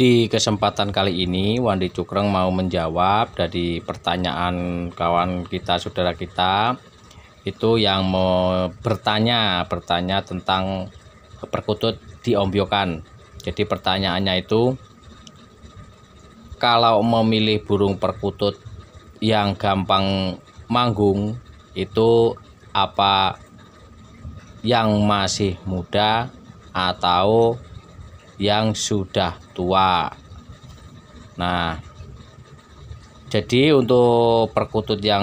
Di kesempatan kali ini Wandi Cukreng mau menjawab dari pertanyaan kawan kita saudara kita itu yang mau bertanya bertanya tentang perkutut diombyokan. Jadi pertanyaannya itu kalau memilih burung perkutut yang gampang manggung itu apa yang masih muda atau yang sudah tua nah jadi untuk perkutut yang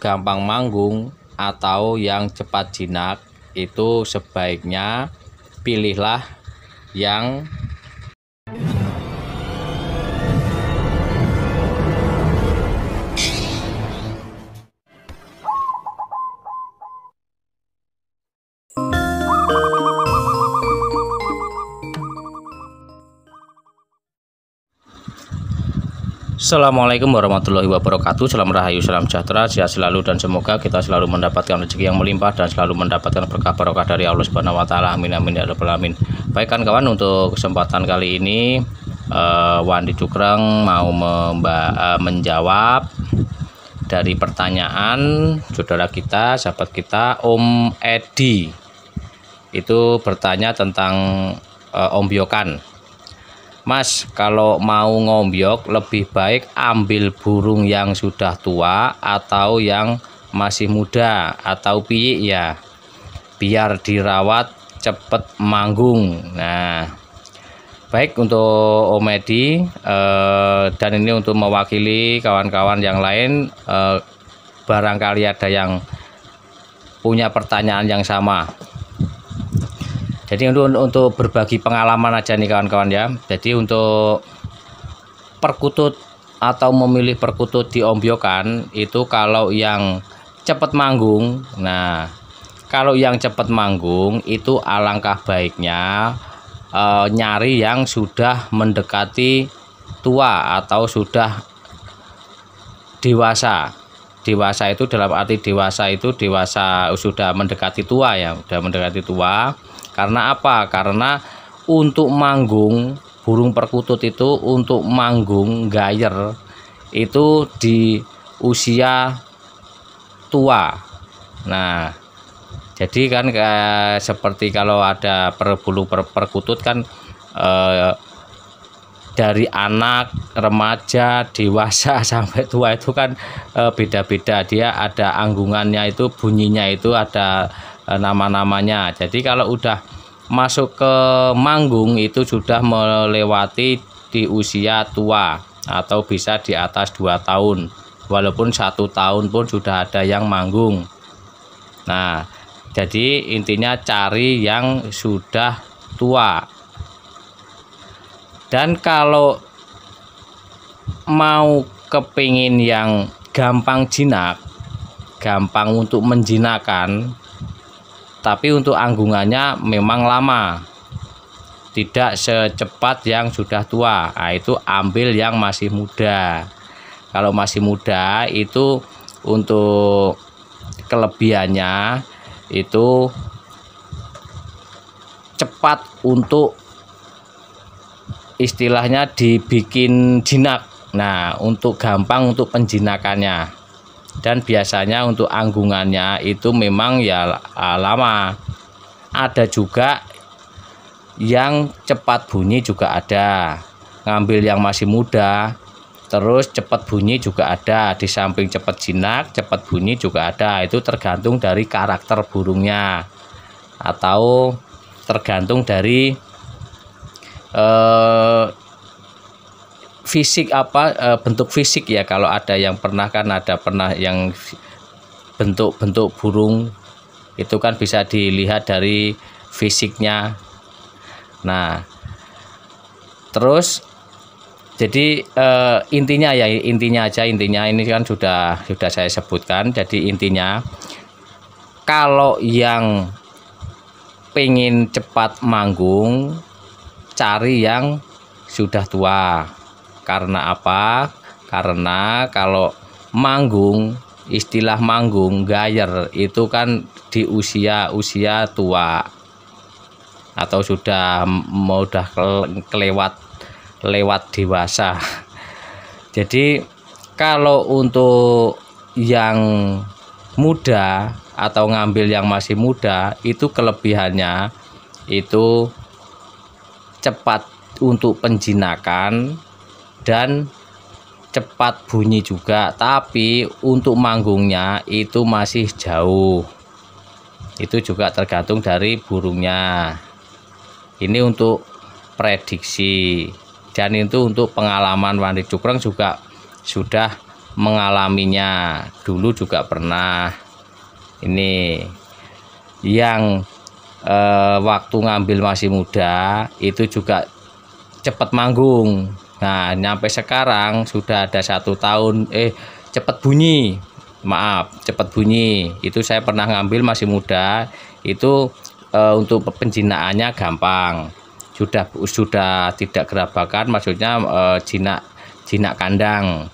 gampang manggung atau yang cepat jinak itu sebaiknya pilihlah yang Assalamualaikum warahmatullahi wabarakatuh Salam Rahayu, salam sejahtera, sehat selalu dan semoga kita selalu mendapatkan rezeki yang melimpah dan selalu mendapatkan berkah barokah dari Allah Subhanahu wa taala. Amin amin ya rabbal alamin. Baik kan kawan untuk kesempatan kali ini uh, Wandi Cukrang mau memba uh, menjawab dari pertanyaan saudara kita, sahabat kita Om Edi. Itu bertanya tentang uh, Om Biokan Mas kalau mau ngombyok lebih baik ambil burung yang sudah tua atau yang masih muda atau piyik ya biar dirawat cepet manggung nah baik untuk Omedi eh, dan ini untuk mewakili kawan-kawan yang lain eh, barangkali ada yang punya pertanyaan yang sama jadi untuk untuk berbagi pengalaman aja nih kawan-kawan ya jadi untuk perkutut atau memilih perkutut di ombyokan itu kalau yang cepat manggung nah kalau yang cepat manggung itu alangkah baiknya e, nyari yang sudah mendekati tua atau sudah dewasa dewasa itu dalam arti dewasa itu dewasa sudah mendekati tua ya sudah mendekati tua karena apa karena untuk manggung burung perkutut itu untuk manggung gayer itu di usia tua nah jadi kan eh, seperti kalau ada perbulu per, perkutut kan eh, dari anak remaja dewasa sampai tua itu kan eh, beda-beda dia ada anggungannya itu bunyinya itu ada eh, nama-namanya jadi kalau udah masuk ke manggung itu sudah melewati di usia tua atau bisa di atas 2 tahun walaupun satu tahun pun sudah ada yang manggung nah jadi intinya cari yang sudah tua dan kalau mau kepingin yang gampang jinak gampang untuk menjinakkan tapi untuk anggungannya memang lama tidak secepat yang sudah tua nah, itu ambil yang masih muda kalau masih muda itu untuk kelebihannya itu cepat untuk istilahnya dibikin jinak nah untuk gampang untuk penjinakannya dan biasanya untuk anggungannya itu memang ya ah, lama ada juga yang cepat bunyi juga ada ngambil yang masih muda terus cepat bunyi juga ada di samping cepat jinak cepat bunyi juga ada itu tergantung dari karakter burungnya atau tergantung dari uh, fisik apa uh, bentuk fisik ya kalau ada yang pernah kan ada pernah yang bentuk-bentuk burung itu kan bisa dilihat dari fisiknya. Nah, terus jadi uh, intinya ya intinya aja intinya ini kan sudah sudah saya sebutkan. Jadi intinya kalau yang pengen cepat manggung cari yang sudah tua karena apa karena kalau manggung istilah manggung gayer itu kan di usia-usia tua atau sudah mau udah kelewat lewat dewasa jadi kalau untuk yang muda atau ngambil yang masih muda itu kelebihannya itu cepat untuk penjinakan dan cepat bunyi juga tapi untuk manggungnya itu masih jauh itu juga tergantung dari burungnya ini untuk prediksi dan itu untuk pengalaman wandi Cukreng juga sudah mengalaminya dulu juga pernah ini yang eh, waktu ngambil masih muda itu juga cepat manggung nah nyampe sekarang sudah ada satu tahun eh cepat bunyi maaf cepat bunyi itu saya pernah ngambil masih muda itu e, untuk penjinaannya gampang sudah sudah tidak gerabakan maksudnya e, jinak jinak kandang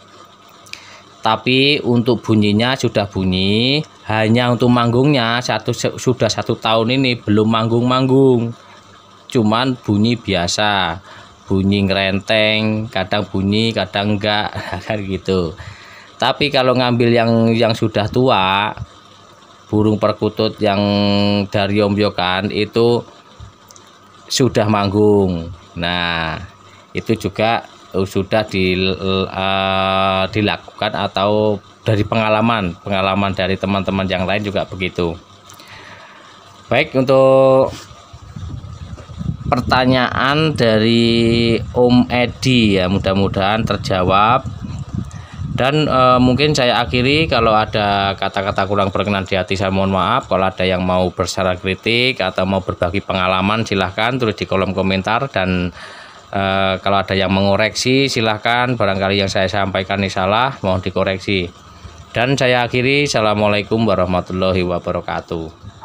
tapi untuk bunyinya sudah bunyi hanya untuk manggungnya satu sudah satu tahun ini belum manggung-manggung cuman bunyi biasa bunyi ngerenteng kadang bunyi kadang enggak kan gitu tapi kalau ngambil yang yang sudah tua burung perkutut yang dari ombyokan itu sudah manggung nah itu juga Eh, sudah dil, uh, eh, dilakukan atau dari pengalaman pengalaman dari teman-teman yang lain juga begitu baik untuk pertanyaan dari Om Edi ya mudah-mudahan terjawab dan e, mungkin saya akhiri kalau ada kata-kata kurang berkenan di hati saya mohon maaf kalau ada yang mau bersara kritik atau mau berbagi pengalaman silahkan tulis di kolom komentar dan Eh, kalau ada yang mengoreksi silahkan barangkali yang saya sampaikan ini salah mohon dikoreksi dan saya akhiri assalamualaikum warahmatullahi wabarakatuh